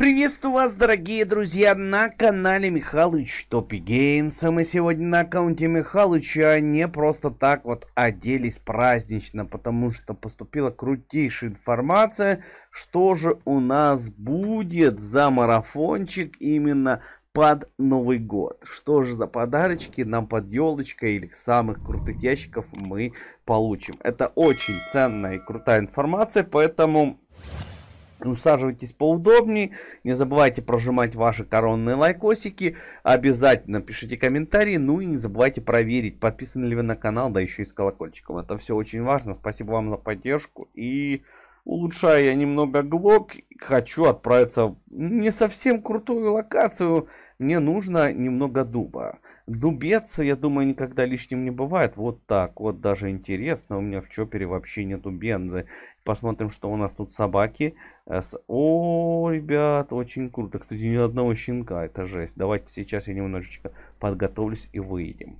Приветствую вас, дорогие друзья, на канале Михалыч Топи Геймс. И а мы сегодня на аккаунте Михалыча а не просто так вот оделись празднично, потому что поступила крутейшая информация, что же у нас будет за марафончик именно под Новый год. Что же за подарочки нам под елочкой или самых крутых ящиков мы получим. Это очень ценная и крутая информация, поэтому Усаживайтесь поудобнее, не забывайте прожимать ваши коронные лайкосики, обязательно пишите комментарии, ну и не забывайте проверить, подписаны ли вы на канал, да еще и с колокольчиком. Это все очень важно, спасибо вам за поддержку и Улучшая я немного глок. Хочу отправиться в не совсем крутую локацию. Мне нужно немного дуба. Дубец, я думаю, никогда лишним не бывает. Вот так. Вот даже интересно. У меня в чопере вообще нету бензы. Посмотрим, что у нас тут собаки. Э, о, ребят, очень круто. Кстати, ни одного щенка. Это жесть. Давайте сейчас я немножечко подготовлюсь и выйдем.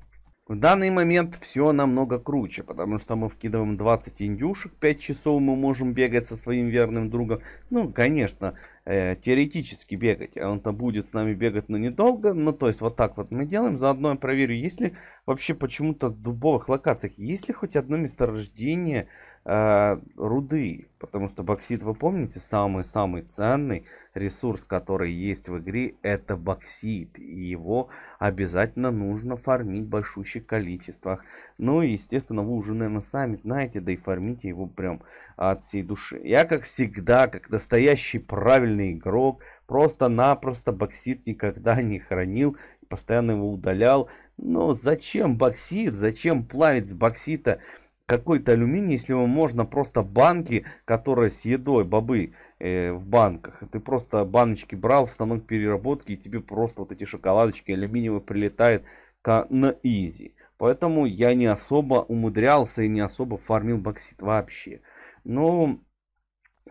В данный момент все намного круче, потому что мы вкидываем 20 индюшек, 5 часов мы можем бегать со своим верным другом. Ну, конечно, Э, теоретически бегать. А он-то будет с нами бегать, но недолго. Ну, то есть, вот так вот мы делаем. Заодно я проверю, есть ли вообще почему-то в дубовых локациях, есть ли хоть одно месторождение э, руды. Потому что боксит, вы помните, самый-самый ценный ресурс, который есть в игре, это боксит. И его обязательно нужно фармить в большущих количествах. Ну и, естественно, вы уже, наверное, сами знаете, да и фармите его прям от всей души. Я, как всегда, как настоящий правильный профессиональный игрок, просто-напросто боксит никогда не хранил, постоянно его удалял. Но зачем боксит, зачем плавить с боксита какой-то алюминий, если его можно просто банки, которые с едой, бобы э, в банках. Ты просто баночки брал в станок переработки, и тебе просто вот эти шоколадочки алюминиевые прилетают на изи. Поэтому я не особо умудрялся и не особо фармил боксит вообще. Но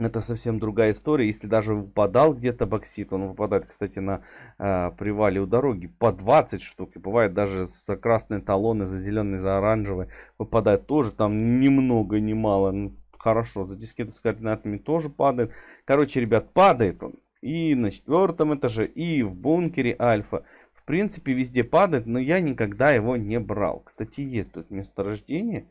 это совсем другая история. Если даже выпадал где-то боксит, он выпадает, кстати, на э, привале у дороги по 20 штук. И бывает даже за красные талоны, за зеленые, за оранжевые выпадает тоже там немного, не мало. Ну, хорошо, за дискеты с координатами тоже падает. Короче, ребят, падает он и на четвертом этаже, и в бункере Альфа. В принципе, везде падает, но я никогда его не брал. Кстати, есть тут месторождение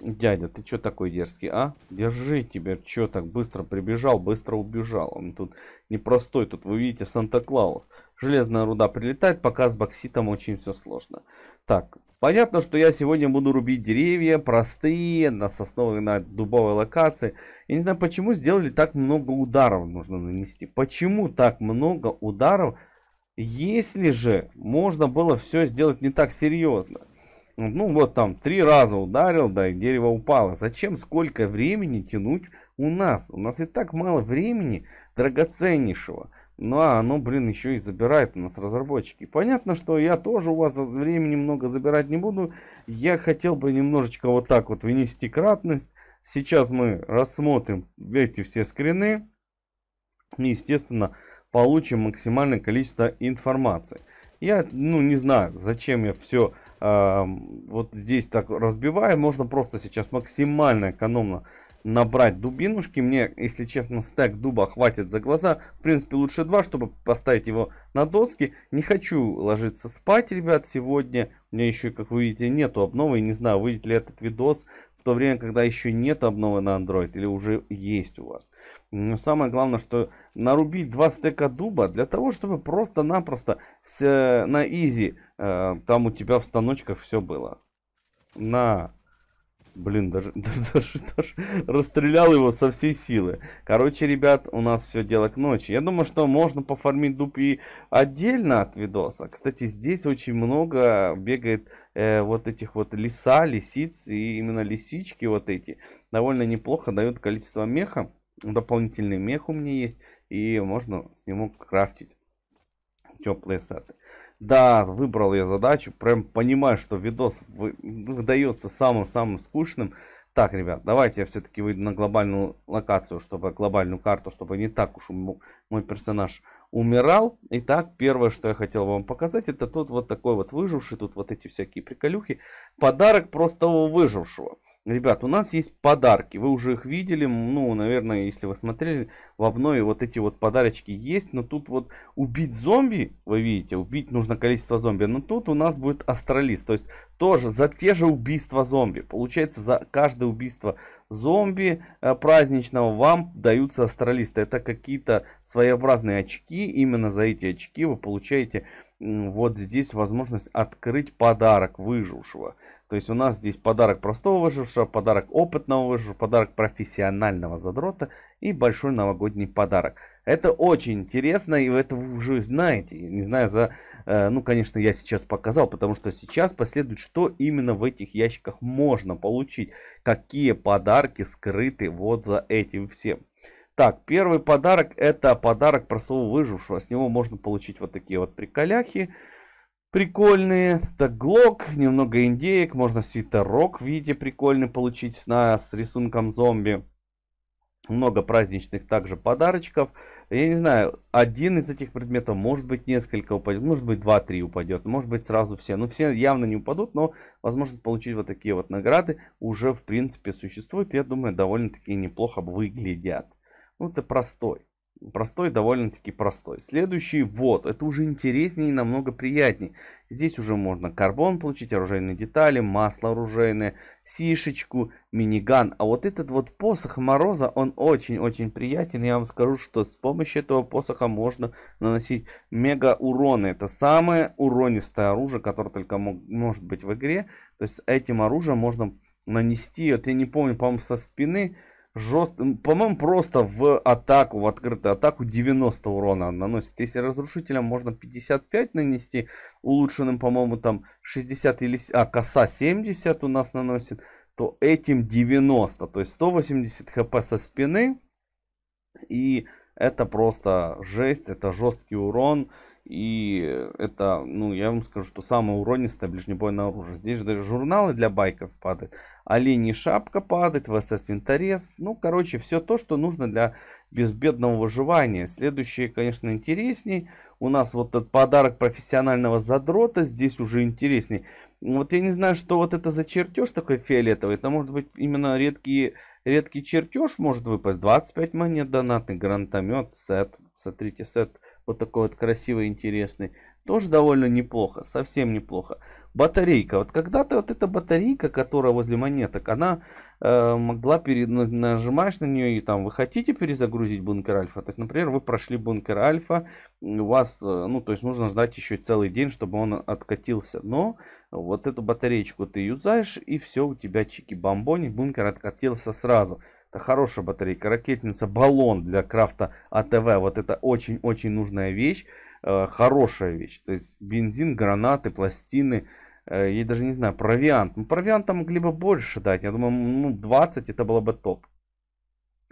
Дядя, ты чё такой дерзкий, а? Держи тебя, чё так быстро прибежал, быстро убежал. Он тут непростой, тут вы видите Санта-Клаус. Железная руда прилетает, пока с бокситом очень все сложно. Так, понятно, что я сегодня буду рубить деревья простые, на сосновой, на дубовой локации. Я не знаю, почему сделали так много ударов нужно нанести. Почему так много ударов, если же можно было все сделать не так серьезно? Ну вот там три раза ударил, да, и дерево упало. Зачем сколько времени тянуть у нас? У нас и так мало времени драгоценнейшего. Ну а оно, блин, еще и забирает у нас разработчики. Понятно, что я тоже у вас времени много забирать не буду. Я хотел бы немножечко вот так вот внести кратность. Сейчас мы рассмотрим эти все скрины. И, естественно, получим максимальное количество информации. Я, ну, не знаю, зачем я все вот здесь так разбиваю. Можно просто сейчас максимально экономно набрать дубинушки. Мне, если честно, стек дуба хватит за глаза. В принципе, лучше два, чтобы поставить его на доски. Не хочу ложиться спать, ребят, сегодня. У меня еще, как вы видите, нету обновы. Не знаю, выйдет ли этот видос то время, когда еще нет обновы на Android или уже есть у вас. Но самое главное, что нарубить два стека дуба для того, чтобы просто-напросто э, на изи э, там у тебя в станочках все было. На... Блин, даже, даже, даже расстрелял его со всей силы. Короче, ребят, у нас все дело к ночи. Я думаю, что можно пофармить дуб и отдельно от видоса. Кстати, здесь очень много бегает э, вот этих вот лиса, лисиц и именно лисички вот эти довольно неплохо дают количество меха. Дополнительный мех у меня есть. И можно с него крафтить теплые саты Да, выбрал я задачу. Прям понимаю, что видос выдается самым-самым скучным. Так, ребят, давайте я все-таки выйду на глобальную локацию, чтобы глобальную карту, чтобы не так уж мой персонаж умирал. Итак, первое, что я хотел вам показать, это тут вот такой вот выживший, тут вот эти всякие приколюхи. Подарок простого выжившего. Ребят, у нас есть подарки. Вы уже их видели. Ну, наверное, если вы смотрели, в обнове вот эти вот подарочки есть. Но тут вот убить зомби, вы видите, убить нужно количество зомби. Но тут у нас будет астралист. То есть тоже за те же убийства зомби. Получается, за каждое убийство зомби э, праздничного вам даются астралисты. Это какие-то своеобразные очки. Именно за эти очки вы получаете вот здесь возможность открыть подарок выжившего. То есть у нас здесь подарок простого выжившего, подарок опытного выжившего, подарок профессионального задрота и большой новогодний подарок. Это очень интересно, и вы это уже знаете. Не знаю, за... Э, ну, конечно, я сейчас показал, потому что сейчас последует, что именно в этих ящиках можно получить. Какие подарки скрыты вот за этим всем. Так, первый подарок это подарок простого выжившего. С него можно получить вот такие вот приколяхи. Прикольные. Так, глок, немного индеек. Можно свитерок в виде прикольный получить на, с рисунком зомби. Много праздничных также подарочков. Я не знаю, один из этих предметов, может быть, несколько упадет, может быть, два-три упадет, может быть, сразу все. Ну, все явно не упадут, но возможность получить вот такие вот награды уже, в принципе, существует. Я думаю, довольно-таки неплохо выглядят. Ну, это простой. Простой, довольно-таки простой. Следующий вот. Это уже интереснее и намного приятнее. Здесь уже можно карбон получить, оружейные детали, масло оружейное, сишечку, миниган. А вот этот вот посох Мороза, он очень-очень приятен. Я вам скажу, что с помощью этого посоха можно наносить мега уроны. Это самое уронистое оружие, которое только может быть в игре. То есть этим оружием можно нанести, вот я не помню, по-моему, со спины жест... по-моему, просто в атаку, в открытую атаку 90 урона наносит. Если разрушителям можно 55 нанести, улучшенным, по-моему, там 60 или... А, коса 70 у нас наносит, то этим 90. То есть 180 хп со спины. И это просто жесть, это жесткий урон. И это, ну, я вам скажу, что самое уронистое ближнебойное оружие. Здесь же даже журналы для байков падают. Олени шапка падает, ВСС винторез. Ну, короче, все то, что нужно для безбедного выживания. Следующее, конечно, интересней. У нас вот этот подарок профессионального задрота здесь уже интересней. Вот я не знаю, что вот это за чертеж такой фиолетовый. Это может быть именно редкий, редкий чертеж может выпасть. 25 монет донатный, гранатомет, сет. Смотрите, сет вот такой вот красивый, интересный. Тоже довольно неплохо, совсем неплохо. Батарейка. Вот когда-то вот эта батарейка, которая возле монеток, она э, могла, пере... Ну, нажимаешь на нее и там, вы хотите перезагрузить бункер альфа? То есть, например, вы прошли бункер альфа, у вас, э, ну, то есть нужно ждать еще целый день, чтобы он откатился. Но вот эту батареечку ты юзаешь, и все, у тебя чики-бомбони, бункер откатился сразу. Это хорошая батарейка. Ракетница, баллон для крафта АТВ. Вот это очень-очень нужная вещь. Э, хорошая вещь. То есть бензин, гранаты, пластины. Э, я даже не знаю, провиант. Ну, провиант там могли бы больше дать. Я думаю, ну, 20 это было бы топ.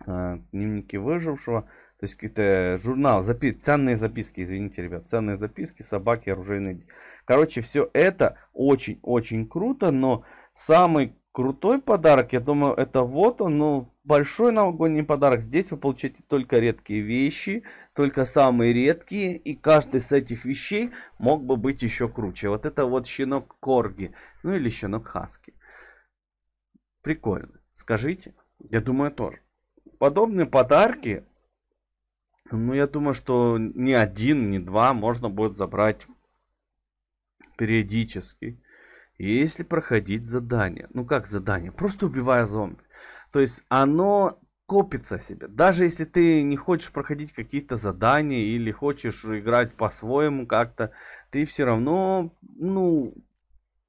Э, дневники выжившего. То есть какие-то журнал запи ценные записки, извините, ребят, ценные записки, собаки, оружейные. Короче, все это очень-очень круто, но самый Крутой подарок, я думаю, это вот он, ну, большой новогодний подарок. Здесь вы получаете только редкие вещи, только самые редкие, и каждый из этих вещей мог бы быть еще круче. Вот это вот щенок Корги, ну или щенок Хаски. Прикольно, скажите? Я думаю, тоже. Подобные подарки, ну, я думаю, что ни один, ни два можно будет забрать периодически если проходить задание. Ну как задание? Просто убивая зомби. То есть оно копится себе. Даже если ты не хочешь проходить какие-то задания или хочешь играть по-своему как-то, ты все равно, ну,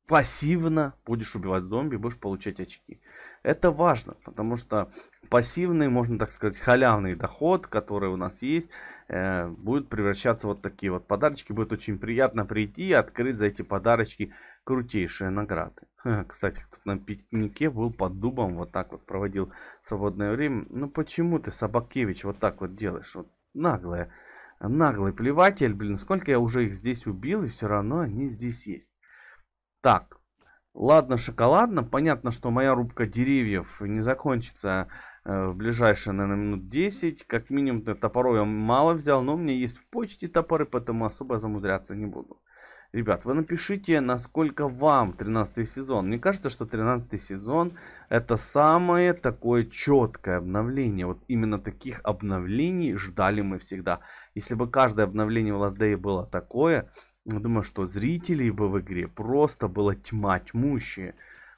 пассивно будешь убивать зомби, будешь получать очки. Это важно, потому что пассивный, можно так сказать, халявный доход, который у нас есть, э, будет превращаться в вот такие вот подарочки. Будет очень приятно прийти, и открыть за эти подарочки крутейшие награды. Кстати, кто-то на пикнике был под дубом, вот так вот проводил свободное время. Ну почему ты, Собакевич, вот так вот делаешь? Вот наглая, наглый плеватель, блин, сколько я уже их здесь убил, и все равно они здесь есть. Так, ладно, шоколадно. Понятно, что моя рубка деревьев не закончится э, в ближайшие, наверное, минут 10. Как минимум, топоров я мало взял, но у меня есть в почте топоры, поэтому особо замудряться не буду. Ребят, вы напишите, насколько вам 13 сезон. Мне кажется, что 13 сезон это самое такое четкое обновление. Вот именно таких обновлений ждали мы всегда. Если бы каждое обновление в Last Day было такое, я думаю, что зрителей бы в игре просто было тьма тьмущая,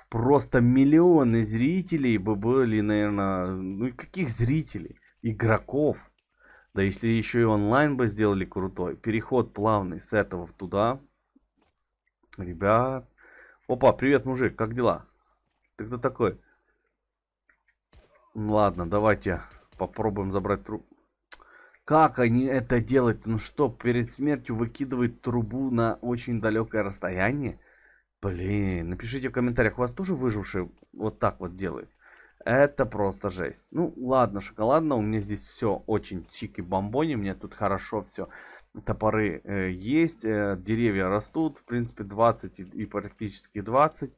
Просто миллионы зрителей бы были, наверное, ну и каких зрителей? Игроков. Да если еще и онлайн бы сделали крутой, переход плавный с этого в туда, Ребят. Опа, привет, мужик, как дела? Ты кто такой? Ну, ладно, давайте попробуем забрать трубу. Как они это делают? Ну что, перед смертью выкидывать трубу на очень далекое расстояние? Блин, напишите в комментариях, у вас тоже выжившие вот так вот делают? Это просто жесть. Ну, ладно, шоколадно, у меня здесь все очень чики-бомбони, мне тут хорошо все топоры э, есть, э, деревья растут, в принципе 20 и, и практически 20.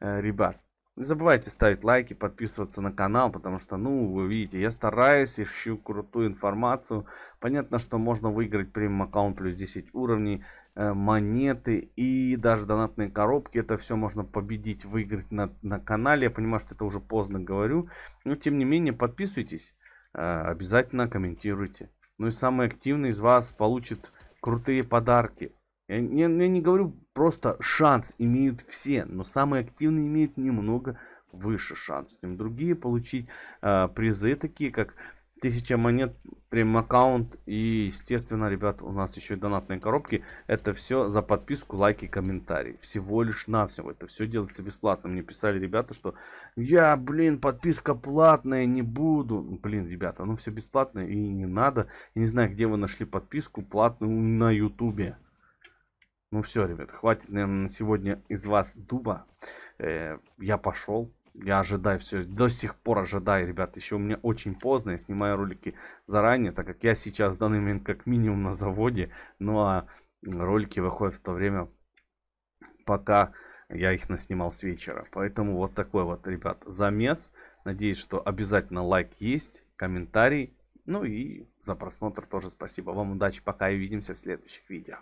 Э, ребят, не забывайте ставить лайки, подписываться на канал, потому что, ну, вы видите, я стараюсь, ищу крутую информацию. Понятно, что можно выиграть премиум аккаунт плюс 10 уровней, э, монеты и даже донатные коробки. Это все можно победить, выиграть на, на канале. Я понимаю, что это уже поздно говорю, но тем не менее подписывайтесь, э, обязательно комментируйте. Ну и самый активный из вас получит крутые подарки. Я, я, я не говорю просто шанс имеют все, но самые активные имеют немного выше шансов, чем другие получить э, призы, такие как 1000 монет, прем аккаунт и, естественно, ребят, у нас еще и донатные коробки. Это все за подписку, лайки, комментарии. Всего лишь навсего. Это все делается бесплатно. Мне писали ребята, что я, блин, подписка платная, не буду. Блин, ребята, ну все бесплатно и не надо. Я не знаю, где вы нашли подписку платную на ютубе. Ну все, ребят, хватит, наверное, на сегодня из вас дуба. Э, я пошел. Я ожидаю все, до сих пор ожидаю, ребят. Еще у меня очень поздно, я снимаю ролики заранее, так как я сейчас в данный момент как минимум на заводе. Ну а ролики выходят в то время, пока я их наснимал с вечера. Поэтому вот такой вот, ребят, замес. Надеюсь, что обязательно лайк есть, комментарий. Ну и за просмотр тоже спасибо. Вам удачи, пока и увидимся в следующих видео.